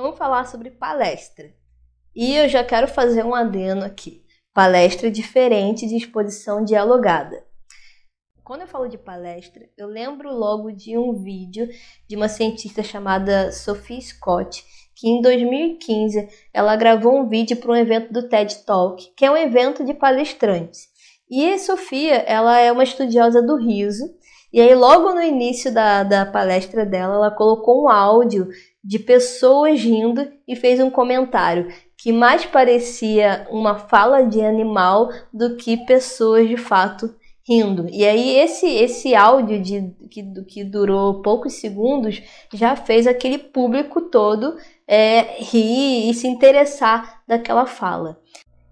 Vamos falar sobre palestra. E eu já quero fazer um adendo aqui. Palestra diferente de exposição dialogada. Quando eu falo de palestra, eu lembro logo de um vídeo de uma cientista chamada Sophie Scott, que em 2015 ela gravou um vídeo para um evento do TED Talk, que é um evento de palestrantes. E a Sofia, ela é uma estudiosa do riso e aí, logo no início da, da palestra dela, ela colocou um áudio de pessoas rindo e fez um comentário que mais parecia uma fala de animal do que pessoas de fato rindo. E aí esse esse áudio de que, que durou poucos segundos já fez aquele público todo é, rir e se interessar daquela fala.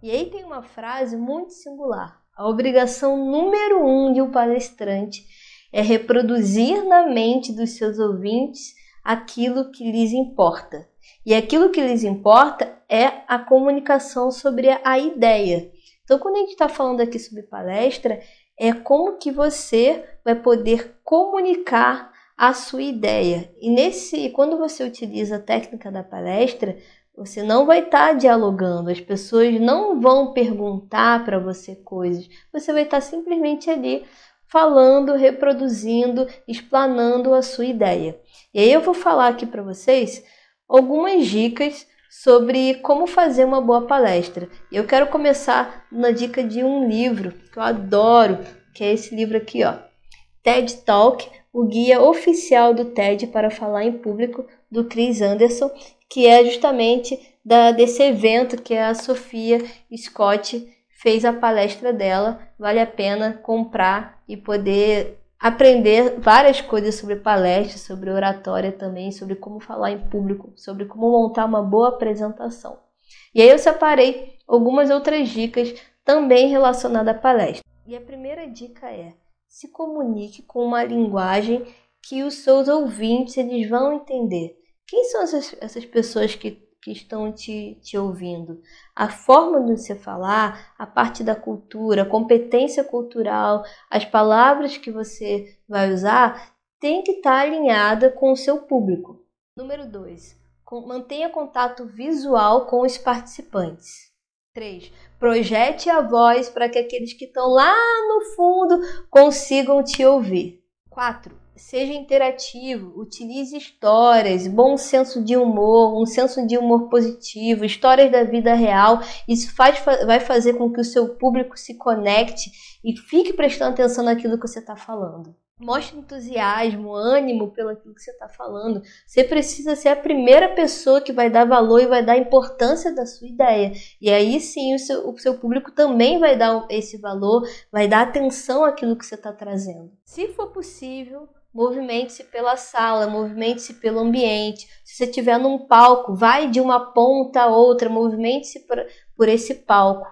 E aí tem uma frase muito singular. A obrigação número um de um palestrante é reproduzir na mente dos seus ouvintes aquilo que lhes importa. E aquilo que lhes importa é a comunicação sobre a ideia. Então, quando a gente está falando aqui sobre palestra, é como que você vai poder comunicar a sua ideia. E nesse, quando você utiliza a técnica da palestra, você não vai estar tá dialogando, as pessoas não vão perguntar para você coisas. Você vai estar tá simplesmente ali falando, reproduzindo, explanando a sua ideia. E aí eu vou falar aqui para vocês algumas dicas sobre como fazer uma boa palestra. Eu quero começar na dica de um livro que eu adoro, que é esse livro aqui, ó. TED Talk, o guia oficial do TED para falar em público do Chris Anderson, que é justamente da, desse evento que é a Sofia Scott fez a palestra dela. Vale a pena comprar e poder aprender várias coisas sobre palestra, sobre oratória também, sobre como falar em público, sobre como montar uma boa apresentação. E aí eu separei algumas outras dicas também relacionadas à palestra. E a primeira dica é: se comunique com uma linguagem que os seus ouvintes eles vão entender. Quem são essas, essas pessoas que que estão te, te ouvindo. A forma de você falar, a parte da cultura, a competência cultural, as palavras que você vai usar tem que estar tá alinhada com o seu público. Número 2. Mantenha contato visual com os participantes. 3. Projete a voz para que aqueles que estão lá no fundo consigam te ouvir. 4 seja interativo, utilize histórias, bom senso de humor, um senso de humor positivo, histórias da vida real. Isso faz, vai fazer com que o seu público se conecte e fique prestando atenção naquilo que você está falando. Mostre entusiasmo, ânimo pelo que você está falando. Você precisa ser a primeira pessoa que vai dar valor e vai dar importância da sua ideia. E aí sim o seu, o seu público também vai dar esse valor, vai dar atenção àquilo que você está trazendo. Se for possível, movimente-se pela sala, movimente-se pelo ambiente. Se você estiver num palco, vai de uma ponta a outra, movimente-se por, por esse palco.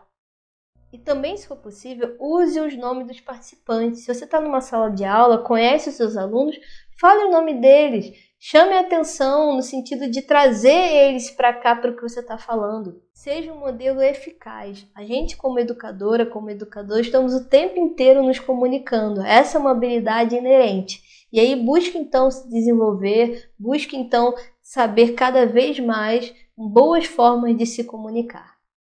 E também, se for possível, use os nomes dos participantes. Se você está numa sala de aula, conhece os seus alunos, fale o nome deles. Chame a atenção no sentido de trazer eles para cá para o que você está falando. Seja um modelo eficaz. A gente, como educadora, como educador, estamos o tempo inteiro nos comunicando. Essa é uma habilidade inerente. E aí busque então se desenvolver, busque então saber cada vez mais boas formas de se comunicar.